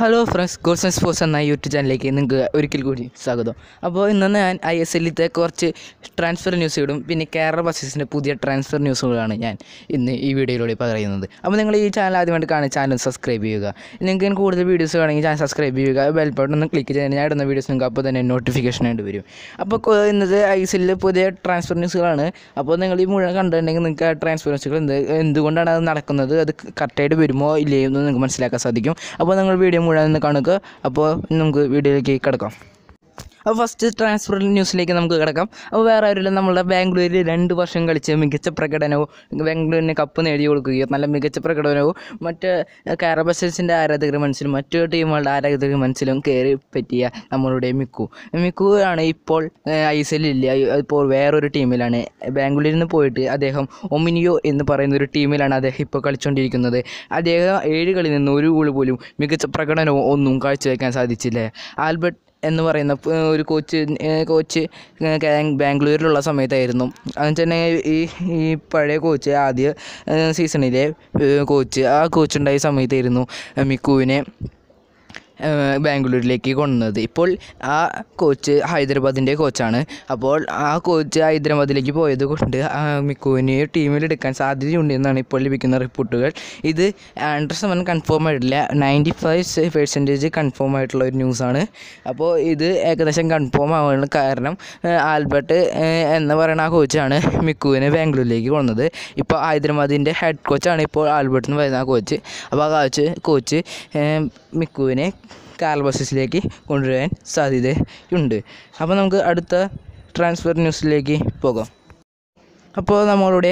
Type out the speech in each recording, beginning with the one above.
hello friends Goals and Sports എന്ന YouTube ചാനലിലേക്ക് നിങ്ങൾക്ക് ഒരിക്കൽ കൂടി സ്വാഗതം അപ്പോൾ ഇന്ന് ഞാൻ ഐ എസ് എല്ലിത്തെ കുറച്ച് ട്രാൻസ്ഫർ ന്യൂസുകളും പിന്നെ കേരള ബസ്സിൻ്റെ പുതിയ ട്രാൻസ്ഫർ ന്യൂസുകളാണ് ഞാൻ ഇന്ന് ഈ വീഡിയോയിലൂടെ പറയുന്നത് അപ്പോൾ നിങ്ങൾ ഈ ചാനൽ ആദ്യമായിട്ട് കാണുക ചാനൽ സബ്സ്ക്രൈബ് ചെയ്യുക നിങ്ങൾക്ക് കൂടുതൽ വീഡിയോസ് വേണമെങ്കിൽ ചാനൽ സബ്സ്ക്രൈബ് ചെയ്യുക ബെൽ ബട്ടൺ ഒന്ന് ക്ലിക്ക് ചെയ്ത് ഞാൻ ഇടുന്ന വീഡിയോസ് നിങ്ങൾക്ക് അപ്പോൾ തന്നെ നോട്ടിഫിക്കേഷൻ ആയിട്ട് വരും അപ്പോൾ ഇന്നത്തെ ഐ എസ് എല്ലിൽ പുതിയ ട്രാൻസ്ഫർ ന്യൂസുകളാണ് അപ്പോൾ നിങ്ങൾ ഈ മുഴുവൻ കണ്ടിട്ടുണ്ടെങ്കിൽ നിങ്ങൾക്ക് ആ ട്രാൻസ്ഫർ ന്യൂസുകൾ എന്ത് എന്തുകൊണ്ടാണ് അത് നടക്കുന്നത് അത് കറക്റ്റായിട്ട് വരുമോ ഇല്ലയോ എന്ന് നിങ്ങൾക്ക് മനസ്സിലാക്കാൻ സാധിക്കും അപ്പോൾ നിങ്ങൾ വീഡിയോ വീഡിയോ മുഴുവൻ കണക്ക് അപ്പോൾ നമുക്ക് വീഡിയോയിലേക്ക് കിടക്കാം അപ്പോൾ ഫസ്റ്റ് ട്രാൻസ്ഫർ ന്യൂസിലേക്ക് നമുക്ക് കിടക്കാം അപ്പോൾ വേറെ ആരുമില്ല നമ്മുടെ ബാംഗ്ലൂരിൽ രണ്ട് വർഷം കളിച്ച് മികച്ച പ്രകടനവും ബാംഗ്ലൂരിന് കപ്പ് നേടി കൊടുക്കുകയും നല്ല മികച്ച പ്രകടനവും മറ്റ് കാരബസേഴ്സിൻ്റെ ആരാധകർ മനസ്സിലും മറ്റു ടീമുകളുടെ ആരാധകർ മനസ്സിലും കയറി പറ്റിയ നമ്മളുടെ മിക്കു മിക്കു ആണ് ഇപ്പോൾ ഐ എസ് എല്ലില്ല ഇപ്പോൾ വേറൊരു ടീമിലാണ് ബാംഗ്ലൂരിൽ നിന്ന് പോയിട്ട് അദ്ദേഹം ഒമിനിയോ എന്ന് പറയുന്ന ഒരു ടീമിലാണ് അദ്ദേഹം ഇപ്പോൾ കളിച്ചുകൊണ്ടിരിക്കുന്നത് അദ്ദേഹം ഏഴ് കളി നിന്ന് ഒരു ഗോൾ പോലും മികച്ച പ്രകടനവും ഒന്നും കാഴ്ചവെക്കാൻ സാധിച്ചില്ല ആൽബർട്ട് എന്ന് പറയുന്ന ഒരു കോച്ച് കോച്ച് ബാംഗ്ലൂരിലുള്ള സമയത്തായിരുന്നു അതിന് തന്നെ ഈ ഈ പഴയ കോച്ച് ആദ്യ സീസണിലെ കോച്ച് ആ കോച്ചുണ്ടായ സമയത്തായിരുന്നു മിക്കുവിനെ ബാംഗ്ലൂരിലേക്ക് കൊണ്ടുവന്നത് ഇപ്പോൾ ആ കോച്ച് ഹൈദരാബാദിൻ്റെ കോച്ചാണ് അപ്പോൾ ആ കോച്ച് ഹൈദരാബാദിലേക്ക് പോയത് കൊണ്ട് മിക്കുവിനെ ടീമിലെടുക്കാൻ സാധ്യതയുണ്ട് എന്നാണ് ഇപ്പോൾ ലഭിക്കുന്ന റിപ്പോർട്ടുകൾ ഇത് ആൻഡ്രസ് അവൻ കൺഫേം ആയിട്ടില്ല നയൻറ്റി ഫൈവ് പെർസെൻറ്റേജ് കൺഫേം ആയിട്ടുള്ള ഒരു ന്യൂസാണ് അപ്പോൾ ഇത് ഏകദേശം കൺഫേം ആവാനുള്ള കാരണം ആൽബർട്ട് എന്ന് പറയുന്ന ആ കോച്ചാണ് മിക്കുവിനെ ബാംഗ്ലൂരിലേക്ക് കൊണ്ടുവന്നത് ഇപ്പോൾ ഹൈദരാബാദിൻ്റെ ഹെഡ് കോച്ചാണ് ഇപ്പോൾ ആൽബർട്ട് എന്ന് പറയുന്ന ആ കോച്ച് അപ്പോൾ ആ കോച്ച് കോച്ച് മിക്കുവിനെ കാൽബസിലേക്ക് കൊണ്ടുവരാൻ സാധ്യതയുണ്ട് അപ്പോൾ നമുക്ക് അടുത്ത ട്രാൻസ്ഫർ ന്യൂസിലേക്ക് പോകാം അപ്പോൾ നമ്മളുടെ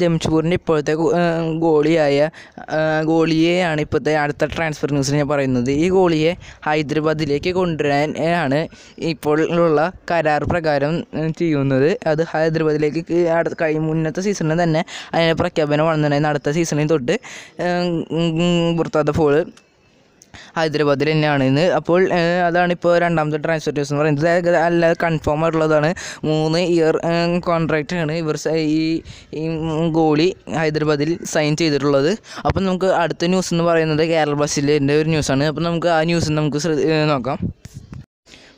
ജംഷപൂരിൻ്റെ ഇപ്പോഴത്തെ ഗോളിയായ ഗോളിയെയാണ് ഇപ്പോഴത്തെ അടുത്ത ട്രാൻസ്ഫർ ന്യൂസിൽ ഞാൻ പറയുന്നത് ഈ ഗോളിയെ ഹൈദരാബാദിലേക്ക് കൊണ്ടുവരാൻ ആണ് ഇപ്പോഴുള്ള കരാർ പ്രകാരം ചെയ്യുന്നത് അത് ഹൈദരാബാദിലേക്ക് അടുത്ത കഴിഞ്ഞ മുന്നത്തെ സീസണിൽ തന്നെ അതിൻ്റെ പ്രഖ്യാപനം വന്നിട്ടുണ്ടായിരുന്നു അടുത്ത സീസണിൽ തൊട്ട് ബുർത്താദ ഫോള് ഹൈദരാബാദിൽ തന്നെയാണ് ഇന്ന് അപ്പോൾ അതാണ് ഇപ്പോൾ രണ്ടാമത്തെ ട്രാൻസ്ഫർ ന്യൂസ് എന്ന് പറയുന്നത് അല്ല കൺഫേം ആയിട്ടുള്ളതാണ് മൂന്ന് ഇയർ കോൺട്രാക്റ്റ് ആണ് ഇവർ ഈ ഗോളി ഹൈദരാബാദിൽ സൈൻ ചെയ്തിട്ടുള്ളത് അപ്പം നമുക്ക് അടുത്ത ന്യൂസ് എന്ന് പറയുന്നത് കേരള ബ്ലാസ്റ്റേഴ്സിൻ്റെ ഒരു ന്യൂസാണ് അപ്പം നമുക്ക് ആ ന്യൂസ് നമുക്ക് നോക്കാം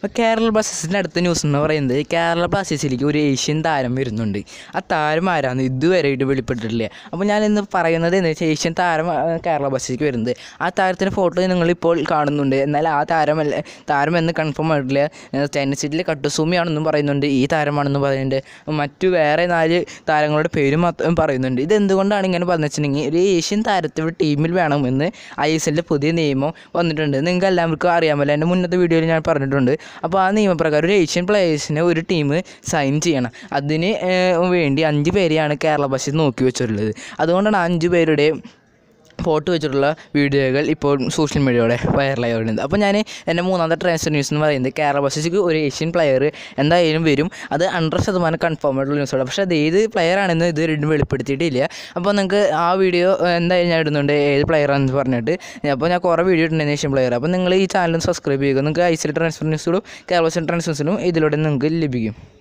അപ്പോൾ കേരള ബ്ലാസ്റ്റേഴ്സിൻ്റെ അടുത്ത ന്യൂസ് എന്ന് പറയുന്നത് കേരള ബ്ലാസ്റ്റേഴ്സിലേക്ക് ഒരു ഏഷ്യൻ താരം വരുന്നുണ്ട് ആ താരം ആരാന്ന് ഇതുവരെയായിട്ട് വെളിപ്പെട്ടിട്ടില്ല അപ്പോൾ ഞാൻ ഇന്ന് പറയുന്നത് എന്ന് വെച്ചാൽ ഏഷ്യൻ താരം കേരള ബ്ലാസ്റ്റേഴ്സിലേക്ക് വരുന്നത് ആ താരത്തിൻ്റെ ഫോട്ടോ നിങ്ങളിപ്പോൾ കാണുന്നുണ്ട് എന്നാൽ ആ താരമല്ല താരം എന്ന് കൺഫേം ആയിട്ടില്ല സിറ്റിയിലെ കട്ടുസൂമിയാണെന്നും പറയുന്നുണ്ട് ഈ താരമാണെന്നും പറയുന്നുണ്ട് മറ്റു വേറെ നാല് താരങ്ങളുടെ പേര് മാത്രം പറയുന്നുണ്ട് ഇതെന്തുകൊണ്ടാണ് ഇങ്ങനെ പറഞ്ഞു വെച്ചിട്ടുണ്ടെങ്കിൽ ഒരു ഏഷ്യൻ താരത്തിൻ്റെ ടീമിൽ വേണമെന്ന് ഐ എസ് എല്ലിൻ്റെ പുതിയ നിയമം വന്നിട്ടുണ്ട് നിങ്ങൾക്ക് എല്ലാവർക്കും അറിയാമല്ലോ എൻ്റെ മുന്നത്തെ വീഡിയോയിൽ ഞാൻ പറഞ്ഞിട്ടുണ്ട് അപ്പോൾ ആ നിയമപ്രകാരം ഒരു ഏഷ്യൻ പ്ലേയേഴ്സിനെ ഒരു ടീം സൈൻ ചെയ്യണം അതിന് വേണ്ടി അഞ്ച് പേരെയാണ് കേരള ബ്ലാസ്റ്റേഴ്സ് നോക്കി വെച്ചിട്ടുള്ളത് അതുകൊണ്ടാണ് അഞ്ച് പേരുടെയും ഫോട്ടോ വെച്ചിട്ടുള്ള വീഡിയോകൾ ഇപ്പോൾ സോഷ്യൽ മീഡിയയോടെ വൈറലായി വരുന്നത് അപ്പോൾ ഞാൻ എൻ്റെ മൂന്നാമത്തെ ട്രാൻസ്ഫർ ന്യൂസ് എന്ന് പറയുന്നത് കേരള ബ്ലാസ്റ്റേഴ്സിക്ക് ഒരു ഏഷ്യൻ പ്ലെയർ എന്തായാലും വരും അത് ഹൺഡ്രഡ് ശതമാനം കൺഫേം ആയിട്ടുള്ള ന്യൂസാണ് പക്ഷേ അത് ഏത് പ്ലെയർ ആണെന്ന് ഇത് രണ്ടും വെളിപ്പെടുത്തിയിട്ടില്ല അപ്പോൾ നിങ്ങൾക്ക് ആ വീഡിയോ എന്തായാലും ഞാൻ ഇടുന്നുണ്ട് ഏത് പ്ലെയർ ആണെന്ന് പറഞ്ഞിട്ട് അപ്പോൾ ഞാൻ കുറേ വീഡിയോ ഇട്ടിട്ടുണ്ട് ഏഷ്യൻ പ്ലെയർ അപ്പോൾ നിങ്ങൾ ഈ ചാനൽ സബ്സ്ക്രൈബ് ചെയ്യുക നിങ്ങൾക്ക് ഐ സി ട്രാൻസ്ഫർ ന്യൂസുകളും കേരള ട്രാൻസ്ഫർ ന്യൂസുകളും ഇതിലൂടെ നിങ്ങൾക്ക് ലഭിക്കും